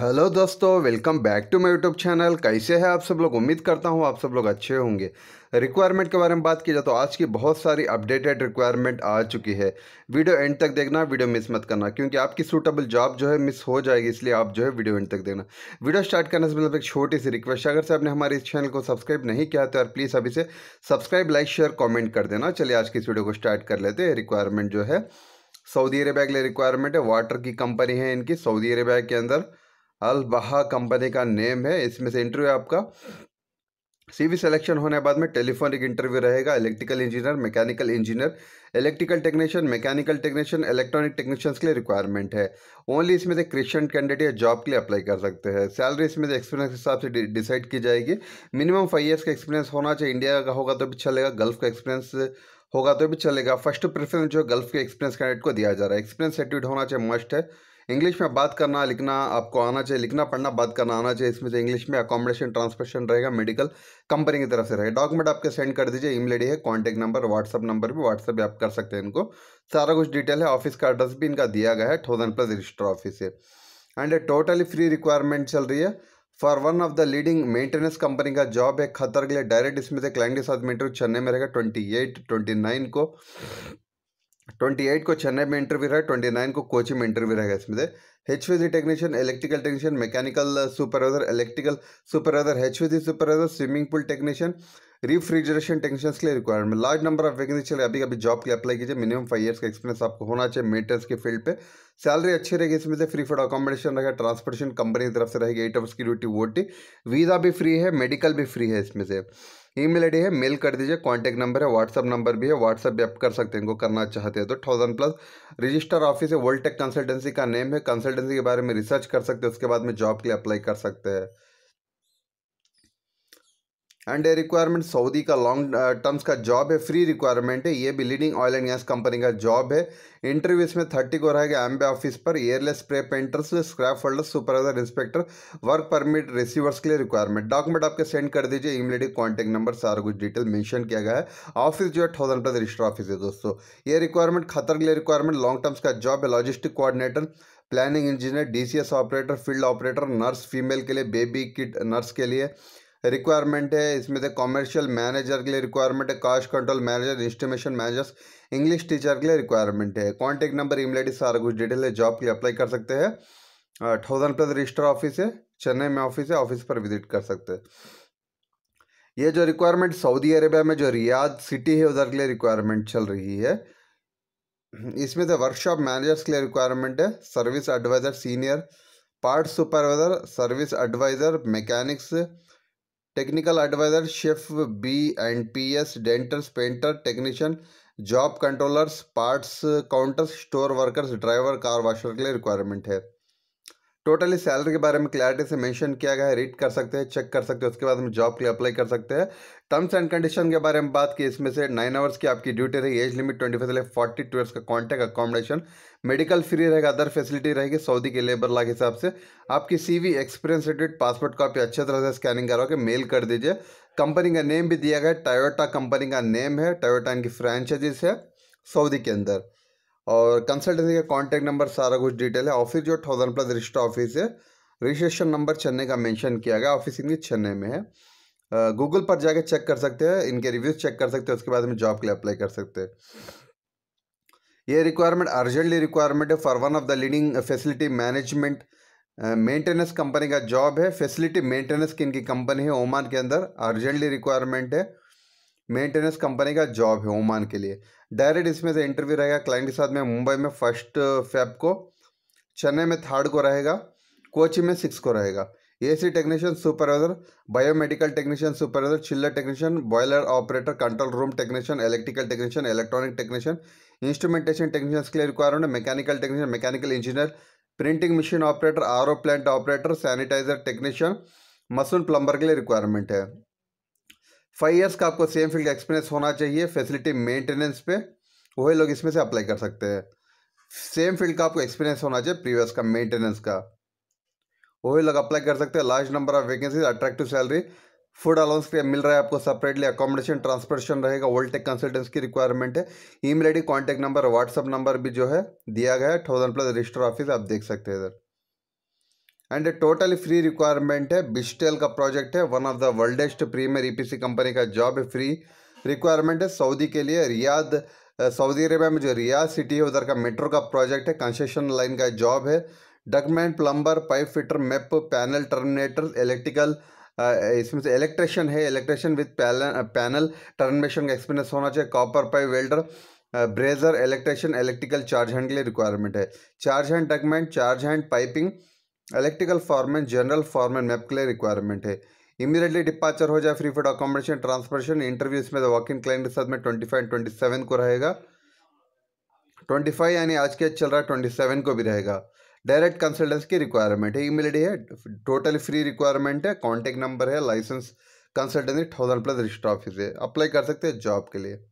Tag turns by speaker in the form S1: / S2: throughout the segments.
S1: hello दोस्तों welcome back to my YouTube channel कैसे हैं आप सब लोग उम्मीद करता हूं आप सब लोग अच्छे होंगे रिक्वायरमेंट के बारे में बात की जाए तो आज की बहुत सारी अपडेटेड रिक्वायरमेंट आ चुकी है वीडियो एंड तक देखना वीडियो मिस मत करना क्योंकि आपकी सूटेबल जॉब जो है मिस हो जाएगी इसलिए आप जो है वीडियो एंड तक देखना वीडियो स्टार्ट करने से मतलब एक छोटी सी रिक्वेस्ट अगर से आपने हमारे इस चैनल को सब्सक्राइब नहीं किया तो यार प्लीज़ अभी से सब्सक्राइब लाइक शेयर कॉमेंट कर देना चलिए आज की इस वीडियो को स्टार्ट कर लेते हैं रिक्वायरमेंट जो है सऊदी अरेबिया के लिए रिक्वायरमेंट है वाटर की कंपनी है इनकी सऊदी अरेबिया के अंदर अल बहा कंपनी का नेम है इसमें से इंटरव्यू आपका सीवी सिलेक्शन होने बाद में टेलीफोनिक इंटरव्यू रहेगा electrical engineer mechanical engineer electrical technician mechanical technician electronic technicians के लिए रिक्वायरमेंट है ओनली इसमें से क्रिश्चियन कैंडिडेट जॉब के लिए अप्लाई कर सकते हैं सैलरी इसमें से एक्सपीरियंस के हिसाब से डिसाइड की जाएगी मिनिमम फाइव ईयर्स का एक्सपीरियंस होना चाहिए इंडिया का होगा तो भी चलेगा गल्फ का एक्सपीरियंस होगा तो भी चलेगा फर्स्ट प्रेफरेंस जो गल्फ के एक्सपीरियंस कैंडिडेट को दिया जा रहा है एक्सपीरियंस सर्टिफिकेट होना चाहिए मस्ट है इंग्लिश में बात करना लिखना आपको आना चाहिए लिखना पढ़ना बात करना आना चाहिए इसमें से इंग्लिश में अकोमोडेशन ट्रांसपोर्टेशन रहेगा मेडिकल कंपनी की तरफ से रहेगा डॉक्यूमेंट आपके सेंड कर दीजिए ईमेल आई है कॉन्टैक्ट नंबर व्हाट्सअप नंबर भी व्हाट्सअप भी आप कर सकते हैं इनको सारा कुछ डिटेल है ऑफिस का एड्रेस भी इनका दिया गया है थाउजेंड प्लस रजिस्टर ऑफिस है एंड टोटली फ्री रिक्वायरमेंट चल रही है for one of the leading maintenance company का जॉब है खतर के लिए डायरेक्ट इसमें से क्लाइंट के साथ इंटरव्यू चेन्नई में रहेगा ट्वेंटी एट ट्वेंटी नाइन को ट्वेंटी एट को चेन्नई में इंटरव्यू रहा है ट्वेंटी नाइन को कोची में इंटरव्यू रहेगा इसमें से H technician electrical technician mechanical supervisor electrical supervisor H supervisor swimming pool technician refrigeration technician के लिए requirement large number of vacancy चले अभी अभी जॉब के लिए अप्लाई कीजिए मिनिमम फाइव ईयर्स का एक्सपीरियंस आपको होना चाहिए मेटर्स के फील्ड पे सैलरी अच्छी रहेगी इसमें से फ्री फूड अकोमोडेशन रहेगा ट्रांसपोर्टेशन कंपनी की तरफ से रहेगी एट ऑफ की ड्यूटी वोटी वीज़ा भी फ्री है मेडिकल भी फ्री है इसमें से ईमेल आईडी है मेल कर दीजिए कॉन्टैक्ट नंबर है व्हाट्सअप नंबर भी है व्हाट्सअप भी आप कर सकते हैं इनको करना चाहते हैं तो थाउजेंड प्लस रजिस्टर ऑफिस है वर्ल्ड टेक कंसल्टेंसी का नेम है कंसल्टेंसी के बारे में रिसर्च कर सकते हैं उसके बाद में जॉब के लिए अप्लाई कर सकते हैं एंड रिक्वायरमेंट सऊदी का लॉन्ग टर्म्स का जॉब है फ्री रिक्वायरमेंट है ये भी leading oil and gas company का जॉब है इंटरव्यू इसमें थर्टी को रहेगा एम्बे ऑफिस पर airless spray painters scrap holder supervisor inspector work permit receivers के लिए रिक्वायरमेंट डॉक्यूमेंट आपके सेंड कर दीजिए ईमेल आई कॉन्टैक्ट नंबर सारा कुछ डिटेल मैंशन किया गया है ऑफिस जो है थाउजेंड प्लस रजिस्टर ऑफिस है दोस्तों ये रिक्वायरमेंट खतर के लिए रिक्वायरमेंट लॉन्ग टर्म्स का जॉब है logistic coordinator planning engineer DCS operator field operator nurse female के लिए बेबी किट नर्स के लिए रिक्वायरमेंट है इसमें से कॉमर्शियल मैनेजर के लिए रिक्वायरमेंट है cost control manager estimation managers English teacher के लिए रिक्वायरमेंट है कॉन्टैक्ट नंबर ईमेल आई सारा कुछ डिटेल है जॉब के लिए अप्लाई कर सकते हैं थाउजेंड प्लस रजिस्टर ऑफिस है चेन्नई में ऑफिस है ऑफिस पर विजिट कर सकते हैं ये जो रिक्वायरमेंट सऊदी अरेबिया में जो रियाद सिटी है उधर के लिए रिक्वायरमेंट चल रही है इसमें से वर्कशॉप मैनेजर्स के लिए रिक्वायरमेंट है service advisor senior part supervisor service advisor mechanics technical advisor chef B and P S denters painter technician job controllers parts counters store workers driver car washer के लिए रिक्वायरमेंट है totally salary के बारे में clarity से mention किया गया है रीड कर सकते हैं चेक कर सकते हैं उसके बाद हम जॉब के लिए अप्लाई कर सकते हैं टर्म्स एंड कंडीशन के बारे में बात की इसमें से नाइन आवर्स की आपकी ड्यूटी रही एज लिमिट ट्वेंटी फाइव से फोर्टी टू ईयर्स का कॉन्टैक्ट अकोमोडेशन मेडिकल फ्री रहेगा अदर फैसिलिटी रहेगी सऊदी के लेबर लॉ के हिसाब से आपकी वी एक्सपीरियंस रेडेड पासपोर्ट कॉपी अच्छे तरह से स्कैनिंग करवा के मेल कर दीजिए कंपनी का नेम भी दिया गया है कंपनी का नेम है टायोटा इनकी फ्रेंचाइजीज है सऊदी के अंदर और कंसल्टेंसी का कॉन्टैक्ट नंबर सारा कुछ डिटेल है ऑफिस जो थाउजेंड प्लस रजिस्टर ऑफिस है रजिस्ट्रेशन नंबर चेन्नई का मेंशन किया गया ऑफिस इनके चेन्नई में है गूगल पर जाके चेक कर सकते हैं इनके रिव्यूज़ चेक कर सकते हैं उसके बाद हम जॉब के लिए अप्लाई कर सकते हैं ये रिक्वायरमेंट अर्जेंटली रिक्वायरमेंट है for one of the leading facility management maintenance company का जॉब है फैसिलिटी मेंटेनेंस की इनकी कंपनी है ओमान के अंदर अर्जेंटली रिक्वायरमेंट है मेंटेनेंस कंपनी का जॉब है ओमान के लिए डायरेक्ट इसमें से इंटरव्यू रहेगा क्लाइंट के साथ में मुंबई में फर्स्ट फेब को चेन्नई में थर्ड को रहेगा कोची में सिक्स को रहेगा AC technician supervisor biomedical technician supervisor chiller technician boiler operator control room technician electrical technician electronic technician instrumentation technicians के लिए requirement mechanical technician mechanical engineer printing machine operator R plant operator sanitiser technician mason plumber के लिए requirement है five years का आपको same field experience होना चाहिए facility maintenance पे वही लोग इसमें से अप्लाई कर सकते हैं सेम फील्ड का आपको एक्सपीरियंस होना चाहिए प्रीवियस का मेंटेनेंस का वही लोग अप्लाई कर सकते हैं large number of vacancy attractive salary food allowance के मिल रहा है आपको सेपरेटली अकोमोडेशन ट्रांसपोर्टेशन रहेगा ओल्ड टेक कंसल्टेंस की रिक्वायरमेंट है e mail I D contact number WhatsApp number भी जो है दिया गया है थाउजेंड प्लस रजिस्टर ऑफिस आप देख सकते हैं इधर एंड टोटली फ्री रिक्वायरमेंट है बिस्टेल का प्रोजेक्ट है one of the worldest premier EPC company का जॉब है फ्री रिक्वायरमेंट है सऊदी के लिए रियाद सऊदी अरेबिया में जो रियाद सिटी है उधर का मेट्रो का प्रोजेक्ट है कंस्ट्रक्शन लाइन का जॉब है dogman plumber pipe fitter MEP panel terminator electrical इसमें से इलेक्ट्रिशियन है इलेक्ट्रिशियन विद पैनल टर्मिनेशन का एक्सपीरियंस होना चाहिए copper pipe welder brazer electrician electrical charge hand के लिए रिक्वायरमेंट है charge hand dogman charge hand piping electrical में जनरल फॉर्मेन मैप के लिए रिक्वायरमेंट है इमीडिएटली डिपार्चर हो जाए free for accommodation transportation interviews में वॉक इन क्लाइंट के साथ में ट्वेंटी फाइव ट्वेंटी सेवन को रहेगा ट्वेंटी फाइव यानी आज के चल रहा है ट्वेंटी सेवन को भी रहेगा डायरेक्ट कंसल्टेंसी की रिक्वायरमेंट है इमीडिएट है टोटली फ्री रिक्वायरमेंट है कॉन्टेक्ट नंबर है licence consultancy thousand plus register office है अप्लाई कर सकते हैं जॉब के लिए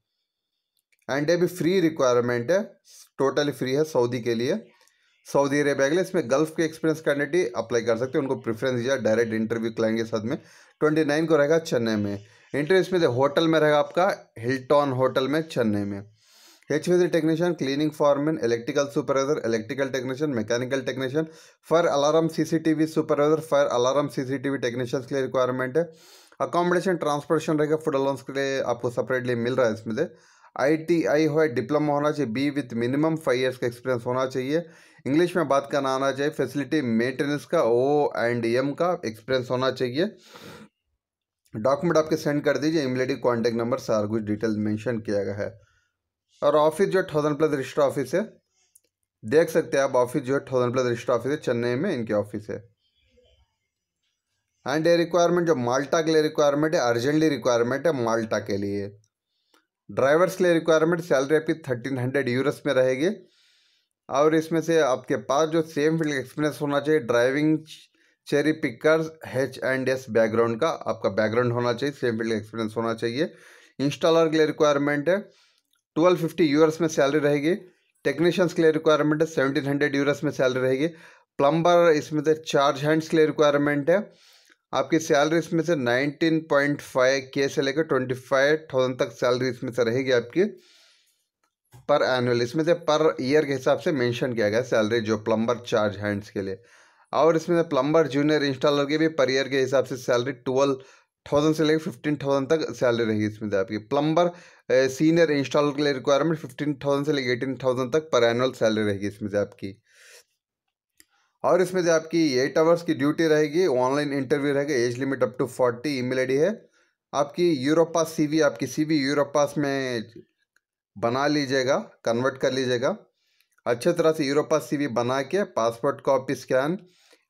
S1: एंड ये भी फ्री रिक्वायरमेंट है टोटली फ्री है सऊदी के लिए सऊदी अरेबिया के लिए इसमें गल्फ के एक्सपीरियंस कैंडिडेट अप्लाई कर सकते हैं उनको प्रेफरेंस दिया डायरेक्ट इंटरव्यू कराएंगे साथ में ट्वेंटी नाइन को रहेगा चेन्नई में इंटरव्यू इसमें होटल में रहेगा आपका हिल्टॉन होटल में चेन्नई में H V technician cleaning foreman electrical supervisor electrical technician mechanical technician fire alarm CCTV supervisor fire alarm CCTV technician के लिए रिक्वायरमेंट है अकोमोडेशन ट्रांसपोर्टेशन रहेगा फूड अलाउंस के लिए आपको सेपरेटली मिल रहा है इसमें से आई टी आई हो डिप्लोमा होना चाहिए B with minimum five years का एक्सपीरियंस होना चाहिए इंग्लिश में बात करना आना चाहिए फैसिलिटी मेंटेनेंस का ओ एंड एम का एक्सपीरियंस होना चाहिए डॉक्यूमेंट आपके सेंड कर दीजिए इमिलेटिव कॉन्टैक्ट नंबर सारा कुछ डिटेल मेंशन किया गया है और ऑफिस जो है थाउजेंड प्लस रजिस्टर ऑफिस है देख सकते हैं आप ऑफिस जो है थाउजेंड प्लस रजिस्टर ऑफिस है चेन्नई में इनके ऑफिस है एंड ये रिक्वायरमेंट जो माल्टा के लिए रिक्वायरमेंट है अर्जेंटली रिक्वायरमेंट है माल्टा के लिए ड्राइवर्स के लिए रिक्वायरमेंट सैलरी आपकी थर्टीन हंड्रेड यूरस में रहेगी और इसमें से आपके पास जो सेम फील्ड एक्सपीरियंस होना चाहिए driving cherry pickers H and S background का आपका बैकग्राउंड होना चाहिए सेम फील्ड एक्सपीरियंस होना चाहिए इंस्टॉलर के लिए रिक्वायरमेंट है ट्वेल्व फिफ्टी यूएस में सैलरी रहेगी टेक्नीशियंस के लिए रिक्वायरमेंट है सेवनटीन हंड्रेड यूएस में सैलरी रहेगी प्लम्बर इसमें से चार्ज हैंड्स के लिए रिक्वायरमेंट है आपकी सैलरी इसमें से नाइनटीन पॉइंट फाइव के से लेकर ट्वेंटी फाइव थाउजेंड तक सैलरी इसमें से रहेगी आपकी पर एनुअल इसमें से पर ईयर के हिसाब से मेंशन किया गया सैलरी जो प्लम्बर चार्ज हैंड्स के लिए और इसमें से प्लम्बर जूनियर इंस्टॉलर की भी पर ईयर के हिसाब से सैलरी ट्वेल्व थाउजेंड से लेकर फिफ्टीन थाउजेंड तक सैलरी रहेगी इसमें से आपकी प्लम्बर सीनियर इंस्टॉलर के लिए रिक्वायरमेंट फिफ्टीन थाउजेंड से लेकर एटीन थाउजेंड तक पर एनुअल सैलरी रहेगी इसमें से आपकी और इसमें से आपकी एट आवर्स की ड्यूटी रहेगी ऑनलाइन इंटरव्यू रहेगा age limit up to forty email D है आपकी यूरोपास वी आपकी सीवी यूरोपास में बना लीजिएगा कन्वर्ट कर लीजिएगा अच्छे तरह से यूरोपा सी बना के passport copy scan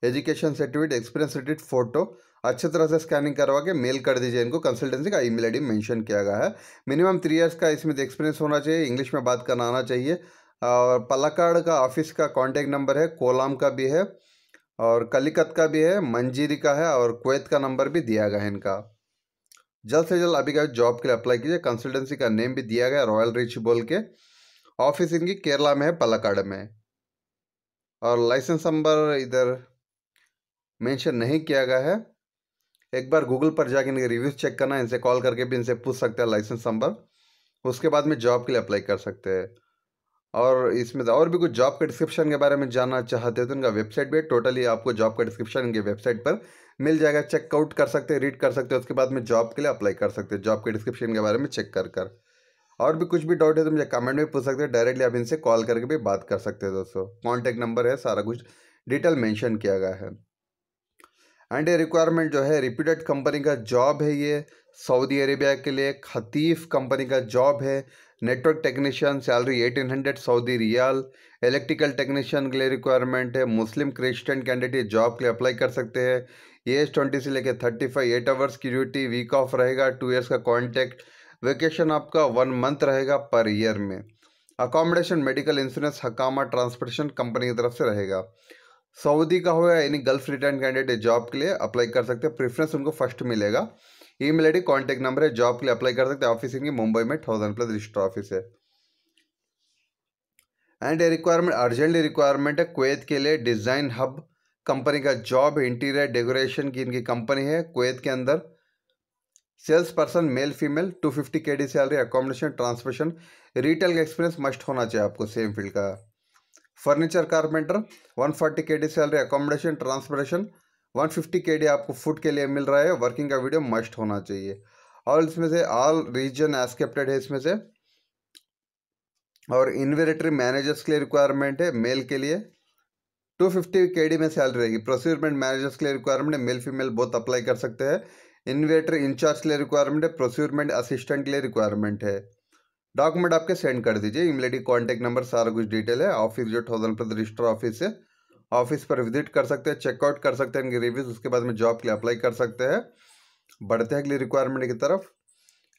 S1: education certificate experience certificate photo अच्छे तरह से स्कैनिंग करवा के मेल कर दीजिए इनको कंसल्टेंसी का ईमेल आईडी मेंशन किया गया है मिनिमम थ्री इयर्स का इसमें एक्सपीरियंस होना चाहिए इंग्लिश में बात करना आना चाहिए और पलाकाड़ का ऑफिस का कॉन्टैक्ट नंबर है कोलाम का भी है और कलिकत का भी है मंजीरी का है और कुवैत का नंबर भी दिया गया है इनका जल्द से जल्द अभी का जॉब के लिए अप्लाई कीजिए कंसल्टेंसी का नेम भी दिया गया रॉयल रिच बोल के ऑफिस इनकी केरला में है पलाकाड़ में और लाइसेंस नंबर इधर मेंशन नहीं किया गया है एक बार गूगल पर जाके इनके रिव्यूज़ चेक करना इनसे कॉल करके भी इनसे पूछ सकते हैं लाइसेंस नंबर उसके बाद में जॉब के लिए अप्लाई कर सकते हैं और इसमें और भी कुछ जॉब के डिस्क्रिप्शन के बारे में जानना चाहते हो तो इनका वेबसाइट भी टोटली आपको जॉब का डिस्क्रिप्शन इनके वेबसाइट पर मिल जाएगा चेकआउट कर सकते हैं रीड कर सकते हैं उसके बाद में जॉब के लिए अप्लाई कर सकते हैं जॉब के डिस्क्रिप्शन के बारे में चेक कर कर और भी कुछ भी डाउट है तो मुझे कमेंट में पूछ सकते हैं डायरेक्टली आप इनसे कॉल करके भी बात कर सकते हैं दोस्तों कॉन्टैक्ट नंबर है सारा कुछ डिटेल मेंशन किया गया है एंड ये रिक्वायरमेंट जो है रिप्यूटेड कंपनी का जॉब है ये सऊदी अरेबिया के लिए खतीफ कंपनी का जॉब है network technician salary eighteen hundred Saudi riyal electrical technician के लिए रिक्वायरमेंट है मुस्लिम क्रिश्चियन कैंडिडेट जॉब के लिए अप्लाई कर सकते हैं एज ट्वेंटी से लेकर थर्टी फाइव एट आवर्स की ड्यूटी वीक ऑफ रहेगा टू ईयर्स का कॉन्टैक्ट वेकेशन आपका वन मंथ रहेगा पर ईयर में अकोमोडेशन मेडिकल इंश्योरेंस हकामा ट्रांसपोर्टेशन कंपनी की तरफ से रहेगा सऊदी का होगा यानी गल्फ रिटर्न कैंडिडेट जॉब के लिए अप्लाई कर सकते हैं प्रेफरेंस उनको फर्स्ट मिलेगा e mail I contact number है जॉब के लिए अप्लाई कर सकते हैं ऑफिस इनकी मुंबई में थाउजेंड प्लस रजिस्टर ऑफिस है एंड रिक्वायरमेंट अर्जेंटली रिक्वायरमेंट है कुवैत के लिए डिज़ाइन हब कंपनी का जॉब इंटीरियर डेकोरेशन की इनकी कंपनी है कुवैत के अंदर sales person male female two fifty K D salary accommodation transmission retail का एक्सपीरियंस मस्ट होना चाहिए आपको सेम फील्ड का furniture carpenter one forty K D salary accommodation transportation one fifty K D आपको food के लिए मिल रहा है वर्किंग का वीडियो मस्ट होना चाहिए और इसमें से ऑल रीजन एस्केप्टेड है इसमें से और इन्वेरेटरी मैनेजर्स के लिए रिक्वायरमेंट है मेल के लिए टू फिफ्टी के डी में सैलरी रहेगी प्रोसीजरमेंट मैनेजर्स के लिए रिक्वायरमेंट है मेल फीमेल बहुत अप्लाई कर सकते हैं इन्वेटर इंचार्ज के लिए रिक्वायरमेंट है प्रोसीजरमेंट असिस्टेंट के लिए रिक्वायरमेंट है डॉक्यूमेंट आपके सेंड कर दीजिए ईमेल कॉन्टैक्ट नंबर सारा कुछ डिटेल है ऑफिस जो थाउजेंड प्लस रजिस्टर ऑफिस है ऑफिस पर विजिट कर सकते हैं चेकआउट कर सकते हैं इनके रिव्यूज उसके बाद में जॉब के लिए अप्लाई कर सकते हैं बढ़ते हैं अगले रिक्वायरमेंट की तरफ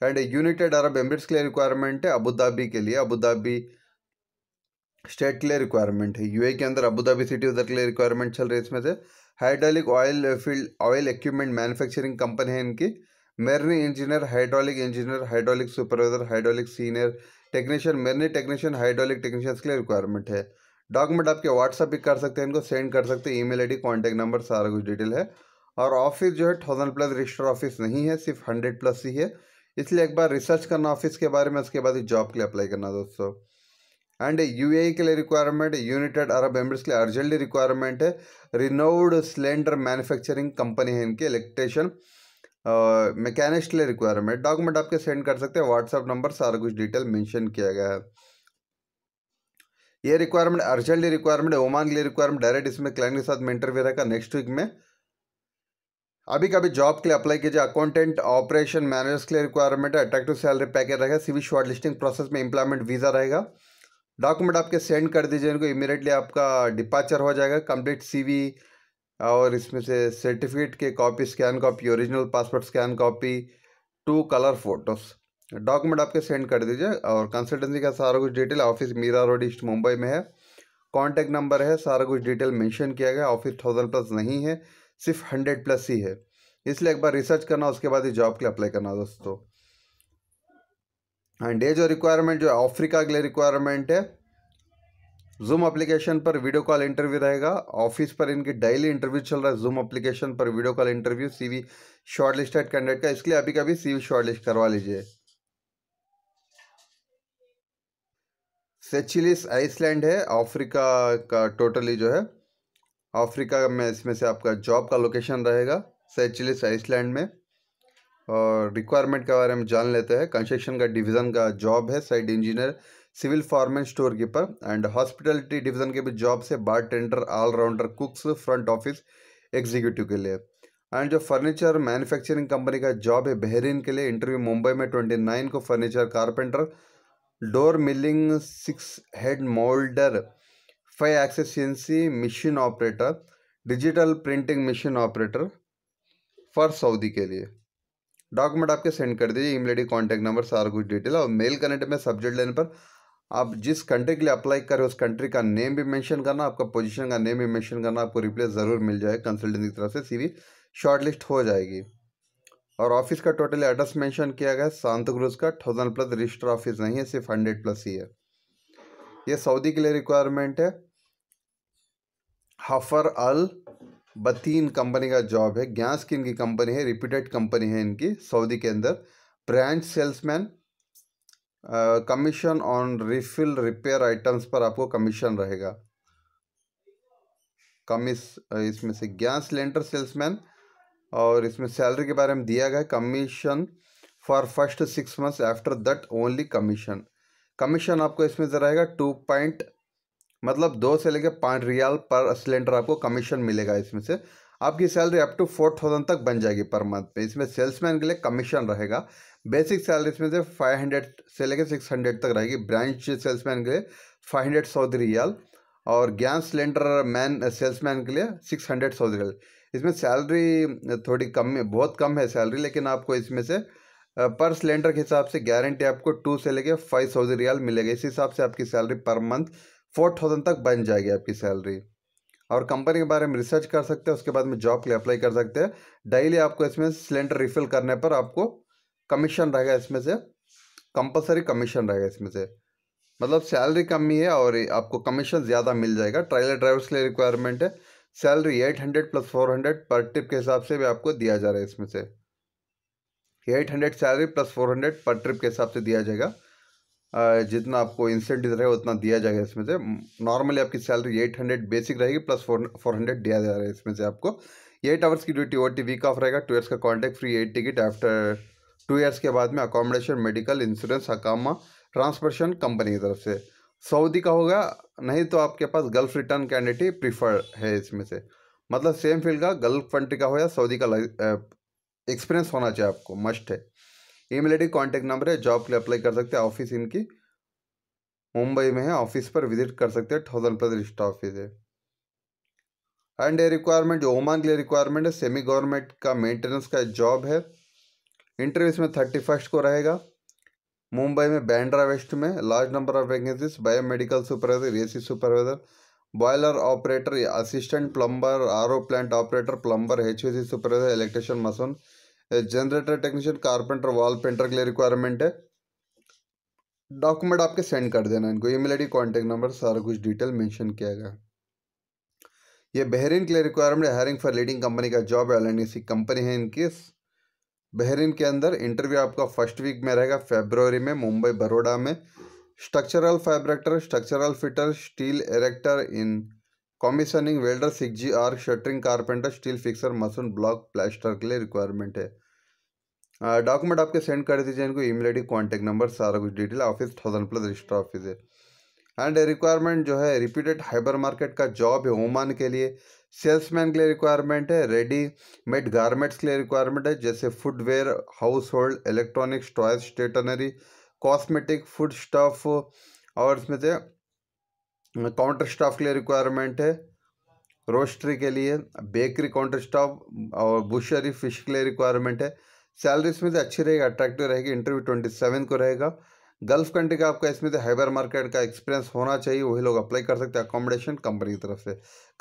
S1: एंड यूनाइटेड अरब एमिरेट्स के लिए रिक्वायरमेंट है अबू धाबी के लिए अबू धाबी स्टेट के लिए रिक्वायरमेंट है यूए के अंदर अबूदाबी सिटी उधर के लिए रिक्वायरमेंट चल रही है इसमें से hydraulic oil field oil equipment manufacturing company है इनकी marine engineer hydraulic engineer hydraulic supervisor hydraulic senior technician marine technician hydraulic technicians के लिए रिक्वायरमेंट है डॉक्यूमेंट आपके व्हाट्सअप भी कर सकते हैं इनको सेंड कर सकते हैं ईमेल आईडी कांटेक्ट नंबर सारा कुछ डिटेल है और ऑफिस जो है थाउजेंड प्लस रजिस्टर ऑफिस नहीं है सिर्फ हंड्रेड प्लस ही है इसलिए एक बार रिसर्च करना ऑफिस के बारे में उसके बाद ही जॉब के लिए अप्लाई करना दोस्तों एंड ए e के लिए रिक्वायरमेंट यूनाइटेड अरब एमरेट्स के लिए अर्जेंटली रिक्वायरमेंट है रिनोव्ड सिलेंडर मैन्युफैक्चरिंग कंपनी है इनकी इलेक्ट्रिशियन मैकेनिक्स के लिए रिक्वायरमेंट डॉक्यूमेंट आपके सेंड कर सकते हैं व्हाट्सअप नंबर सारा कुछ डिटेल मेंशन किया गया है ये रिक्वायरमेंट अर्जेंटली रिक्वायरमेंट है ओमान के लिए रिक्वायरमेंट डायरेक्ट इसमें क्लाइंट के साथ में इंटरव्यू रहेगा नेक्स्ट वीक में अभी कभी जॉब के लिए अप्लाई कीजिए अकाउंटेंट ऑपरेशन मैनेजर्स के लिए रिक्वायरमेंट है अट्रैक्टिव सैलरी पैकेज रहेगा सीवी शॉर्ट लिस्टिंग प्रोसेस में इंप्लायमेंट वीज़ा रहेगा डॉक्यूमेंट आपके सेंड कर दीजिए इनको इमिडियटली आपका डिपार्चर हो जाएगा कंप्लीट सीवी और इसमें से सर्टिफिकेट के copy scan copy original passport scan copy two colour photos document आपके सेंड कर दीजिए और कंसल्टेंसी का सारा कुछ detail office Mira Road East Mumbai में है कॉन्टैक्ट नंबर है सारा कुछ डिटेल मैंशन किया गया ऑफिस थाउजेंड प्लस नहीं है सिर्फ हंड्रेड प्लस ही है इसलिए एक बार रिसर्च करना उसके बाद ही जॉब के लिए अप्लाई करना दोस्तों एंड ये जो रिक्वायरमेंट जो अफ्रीका के लिए रिक्वायरमेंट है जूम अप्लीकेशन पर वीडियो कॉल इंटरव्यू रहेगा ऑफिस पर इनकी डेली इंटरव्यू चल रहा है जूम अप्लीकेशन पर video call interview CV shortlisted candidate का इसलिए अभी कभी सीवी शॉर्टलिस्ट करवा लीजिए सेचिलिस आइसलैंड है अफ्रीका का टोटली जो है अफ्रीका में इसमें से आपका जॉब का लोकेशन रहेगा सेचिलिस आइसलैंड में और रिक्वायरमेंट के बारे में जान लेते हैं कंस्ट्रक्शन का डिवीज़न का जॉब है site engineer civil foreman store keeper and hospitality division के भी जॉब से bartender allrounder cooks front office executive के लिए एंड जो फर्नीचर मैन्युफैक्चरिंग कंपनी का जॉब है बहरीन के लिए इंटरव्यू मुंबई में ट्वेंटी नाइन को furniture carpenter door milling six head moulder five axis machine operator digital printing machine operator for Saudi के लिए डॉक्यूमेंट आपके सेंड कर दीजिए ईमेल आई कॉन्टैक्ट नंबर सारा कुछ डिटेल और मेल कनेक्ट में सब्जेक्ट लेने पर आप जिस कंट्री के लिए अप्लाई करें उस कंट्री का नेम भी मेंशन करना आपका पोजीशन का नेम भी मेंशन करना आपको रिप्लेस ज़रूर मिल जाएगा कंसल्टेंसी की तरफ से सीवी शॉर्टलिस्ट हो जाएगी और ऑफिस का टोटल एड्रेस मेंशन किया गया सांत क्रूज का थाउजेंड प्लस रजिस्टर ऑफिस नहीं है सिर्फ हंड्रेड प्लस ही है ये सऊदी के लिए रिक्वायरमेंट है हफर अल बतीन कंपनी का जॉब है गैस की इनकी कंपनी है रिपीटेड कंपनी है इनकी सऊदी के अंदर branch salesman commission on refill repair items पर आपको कमीशन रहेगा कमिस इसमें से गैस सिलेंडर सेल्समैन और इसमें सैलरी के बारे में दिया गया commission for first six months after that only commission commission आपको इसमें रहेगा टू पॉइंट मतलब दो से लेकर पाँच रियाल पर सिलेंडर आपको कमीशन मिलेगा इसमें से आपकी salary up to four thousand तक बन जाएगी पर मंथ पे इसमें सेल्समैन के लिए कमीशन रहेगा बेसिक सैलरी इसमें से फाइव हंड्रेड से लेकर सिक्स हंड्रेड तक रहेगी ब्रांच सेल्समैन के लिए फाइव हंड्रेड सऊदी रियाल और गैस सिलेंडर मैन सेल्समैन के लिए सिक्स हंड्रेड सऊदी रियाल इसमें सैलरी थोड़ी कम बहुत कम है सैलरी लेकिन आपको इसमें से पर सिलेंडर के हिसाब से गारंटी आपको टू से लेके फाइव थाउजेंड रियाल मिलेगा इस हिसाब से आपकी salary per month four thousand तक बन जाएगी आपकी सैलरी और कंपनी के बारे में रिसर्च कर सकते हैं उसके बाद में जॉब के लिए अप्लाई कर सकते हैं डेली आपको इसमें सिलेंडर रिफिल करने पर आपको कमीशन रहेगा इसमें से कंपलसरी कमीशन रहेगा इसमें से मतलब सैलरी कम ही है और आपको कमीशन ज़्यादा मिल जाएगा ट्रायलर ड्राइवर्स के लिए रिक्वायरमेंट है salary eight hundred plus four hundred per trip के हिसाब से भी आपको दिया जा रहा है इसमें से eight hundred salary plus four hundred per trip के हिसाब से दिया जाएगा जितना आपको इंसेंटिव रहेगा उतना दिया जाएगा इसमें से नॉर्मली आपकी सैलरी एट हंड्रेड बेसिक रहेगी प्लस फोर फोर हंड्रेड दिया जा रहा है इसमें से आपको एट आवर्स की ड्यूटी ओ वीक ऑफ रहेगा टू ईयर्स का contact free air ticket after two years के बाद में अकोमोडेशन मेडिकल इंश्योरेंस अकामा ट्रांसपोर्टेशन कंपनी की तरफ से सऊदी का होगा नहीं तो आपके पास गल्फ रिटर्न कैंडिडेट ही प्रीफर है इसमें से मतलब सेम फील्ड का गल्फ कंट्री का हो या सऊदी का एक्सपीरियंस होना चाहिए आपको मस्ट है ईमेल आई कांटेक्ट नंबर है जॉब के लिए अप्लाई कर सकते हैं ऑफिस इनकी मुंबई में है ऑफिस पर विजिट कर सकते हैं थाउजेंड प्लस रिस्ट ऑफिस है एंड ये रिक्वायरमेंट जो ओमान के लिए रिक्वायरमेंट है सेमी गवर्नमेंट का मेंटेनेंस का जॉब है इंटरव्यू इसमें थर्टी फर्स्ट को रहेगा मुंबई में बैंड्रा वेस्ट में large number of vacancies biomedical supervisor AC supervisor boiler operator assistant plumber R plant operator plumber H supervisor electrician mason generator technician carpenter wall painter के लिए requirement है document आपके send कर देना इनको ईमेल आईडी कांटेक्ट नंबर सारा कुछ detail mention किया गया ये बहरीन के लिए requirement hiring for leading company का जॉब है सी कंपनी है इनके बहरीन के अंदर इंटरव्यू आपका फर्स्ट वीक में रहेगा फेब्रवरी में मुंबई बड़ोड़ा में structural fabricator structural fitter steel erector in commissioning welder six G arc shuttering carpenter steel fixer mason block plaster के लिए रिक्वायरमेंट है डॉक्यूमेंट आपके सेंड कर दीजिए इनको ईमेल आईडी कांटेक्ट नंबर सारा कुछ detail office thousand plus register office है एंड रिक्वायरमेंट जो है रिपीटेड हाइबर मार्केट का जॉब है ओमान के लिए सेल्समैन के लिए रिक्वायरमेंट है रेडी मेड गारमेंट्स के लिए रिक्वायरमेंट है जैसे footwear household electronics toys stationery cosmetic food stuff और इसमें से काउंटर स्टाफ के लिए रिक्वायरमेंट है रोस्ट्री के लिए बेकरी काउंटर स्टाफ और बुशरी फिश के लिए रिक्वायरमेंट है सैलरी इसमें से अच्छी रहेगी अट्रैक्टिव रहेगी इंटरव्यू ट्वेंटी सेवन को रहेगा गल्फ कंट्री का आपका इसमें से हाइबर मार्केट का एक्सपीरियंस होना चाहिए वही लोग अप्लाई कर सकते हैं अकोमोडेशन कंपनी की तरफ से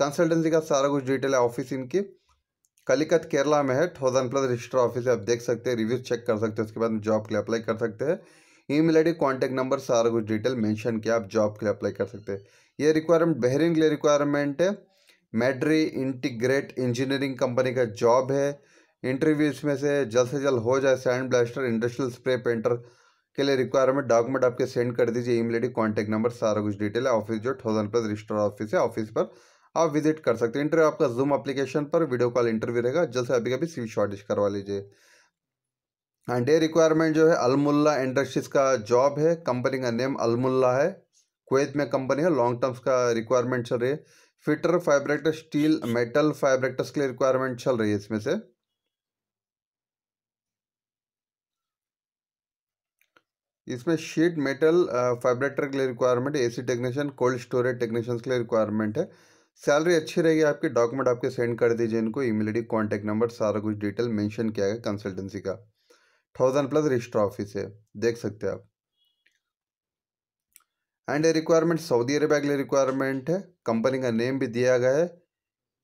S1: कंसल्टेंसी का सारा कुछ डिटेल है ऑफिस इनकी कलिकत केरला में है थाउजेंड प्लस रजिस्टर ऑफिस है आप देख सकते हैं रिव्यूज चेक कर सकते हैं उसके बाद जॉब के लिए अप्लाई कर सकते हैं ई mail I D contact number सारा कुछ डिटेल मेंशन किया आप जॉब के लिए अप्लाई कर सकते हैं ये रिक्वायरमेंट बहरीन के लिए रिक्वायरमेंट है मेड्री इंटीग्रेट इंजीनियरिंग कंपनी का जॉब है इंटरव्यू इसमें से जल्द से जल्द हो जाए sand blaster industrial spray painter के लिए रिक्वायरमेंट डॉक्यूमेंट आपके सेंड कर दीजिए ईमेल आई कॉन्टैक्ट नंबर सारा कुछ डिटेल है ऑफिस जो थाउजेंड प्लस रजिस्टर ऑफिस है ऑफिस पर आप विजिट कर सकते हैं इंटरव्यू आपका जूम अप्लीकेशन पर वीडियो कॉल इंटरव्यू रहेगा जल्द से अभी कभी सी शॉर्टेज करवा लीजिए एंड ये रिक्वायरमेंट जो है अलमुल्ला इंडस्ट्रीज का जॉब है कंपनी का नेम अलमुल्ला है कुवैत में कंपनी है लॉन्ग टर्म्स का रिक्वायरमेंट चल रही है fitter fabricator steel metal fabricators के लिए रिक्वायरमेंट चल रही है इसमें से इसमें शीट मेटल फाइब्रेक्टर के लिए रिक्वायरमेंट है AC technician cold storage technicians के लिए रिक्वायरमेंट है सैलरी अच्छी रहेगी आपके डॉक्यूमेंट आपके सेंड कर दीजिए इनको ईमेल आईडी नंबर सारा कुछ डिटेल मेंशन किया गया कंसल्टेंसी का थाउजेंड प्लस रजिस्टर ऑफिस है देख सकते हैं आप एंड रिक्वायरमेंट सऊदी अरेबिया के लिए रिक्वायरमेंट है कंपनी का नेम भी दिया गया है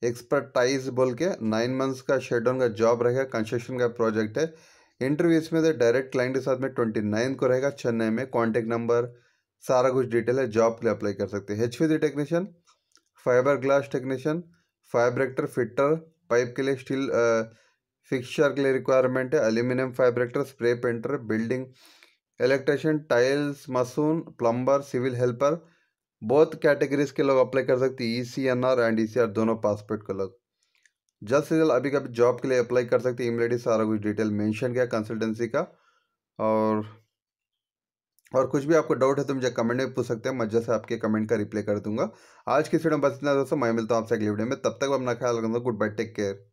S1: एक्सपर्टाइज बोल के नाइन मंथ्स का शेडोन का जॉब रहेगा कंस्ट्रक्शन का प्रोजेक्ट है इंटरव्यू इसमें तो डायरेक्ट क्लाइंट के साथ में ट्वेंटी नाइन को रहेगा चेन्नई में कॉन्टैक्ट नंबर सारा कुछ डिटेल है जॉब के लिए अप्लाई कर सकते हैं H technician fibre glass technician fabricator fitter pipe के लिए स्टील फिक्सचर के लिए रिक्वायरमेंट है aluminium fabricator spray painter building electrician tiles mason plumber civil helper बहुत कैटेगरीज के लोग अप्लाई कर सकते हैं E C N R and E C R दोनों पासपोर्ट के लोग जल्द से जल्द अभी कभी जॉब के लिए अप्लाई कर सकते हैं ईमेल सारा कुछ डिटेल मेंशन किया कंसल्टेंसी का और और कुछ भी आपको डाउट है तो मुझे कमेंट में पूछ सकते हैं मैं जैसे आपके कमेंट का रिप्लाई कर दूंगा आज की वीडियो में बस इतना दोस्तों मैं मिलता हूँ आपसे अगली वीडियो में तब तक अपना ख्याल रखना गुड बाय टेक केयर